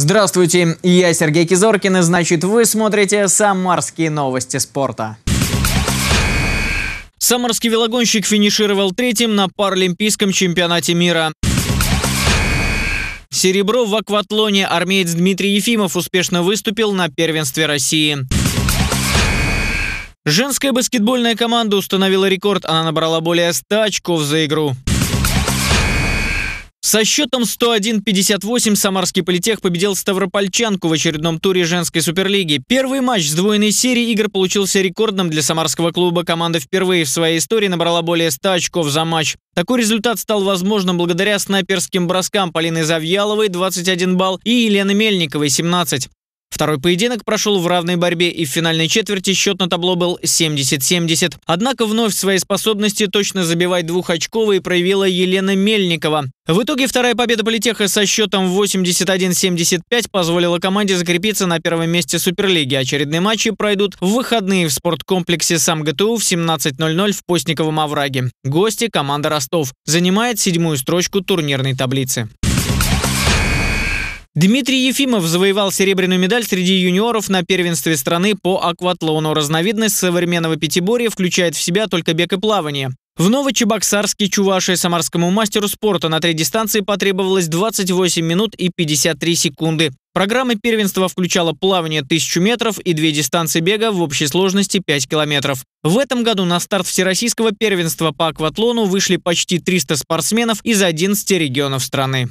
Здравствуйте, я Сергей Кизоркин, и значит вы смотрите «Самарские новости спорта». Самарский велогонщик финишировал третьим на Паралимпийском чемпионате мира. Серебро в акватлоне армеец Дмитрий Ефимов успешно выступил на первенстве России. Женская баскетбольная команда установила рекорд, она набрала более 100 очков за игру. Со счетом 101-58 Самарский политех победил Ставропольчанку в очередном туре женской суперлиги. Первый матч с двойной серии игр получился рекордным для самарского клуба. Команда впервые в своей истории набрала более 100 очков за матч. Такой результат стал возможным благодаря снайперским броскам Полины Завьяловой 21 балл и Елены Мельниковой 17. Второй поединок прошел в равной борьбе и в финальной четверти счет на табло был 70-70. Однако вновь свои способности точно забивать двухочковые проявила Елена Мельникова. В итоге вторая победа политеха со счетом 81-75 позволила команде закрепиться на первом месте Суперлиги. Очередные матчи пройдут в выходные в спорткомплексе «Сам ГТУ» в 17.00 в Постниковом овраге. Гости – команда Ростов. Занимает седьмую строчку турнирной таблицы. Дмитрий Ефимов завоевал серебряную медаль среди юниоров на первенстве страны по акватлону. Разновидность современного пятиборья включает в себя только бег и плавание. В Новочебоксарске Чуваши самарскому мастеру спорта на три дистанции потребовалось 28 минут и 53 секунды. Программа первенства включала плавание 1000 метров и две дистанции бега в общей сложности 5 километров. В этом году на старт всероссийского первенства по акватлону вышли почти 300 спортсменов из 11 регионов страны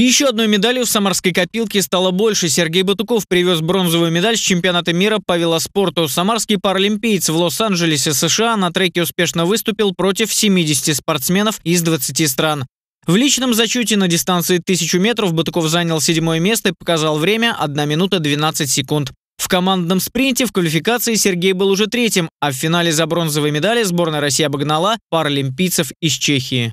еще одной медалью в самарской копилке стало больше. Сергей Батуков привез бронзовую медаль с чемпионата мира по велоспорту. Самарский паралимпиец в Лос-Анджелесе, США на треке успешно выступил против 70 спортсменов из 20 стран. В личном зачете на дистанции 1000 метров Батуков занял седьмое место и показал время 1 минута 12 секунд. В командном спринте в квалификации Сергей был уже третьим, а в финале за бронзовые медали сборная России обогнала паралимпийцев из Чехии.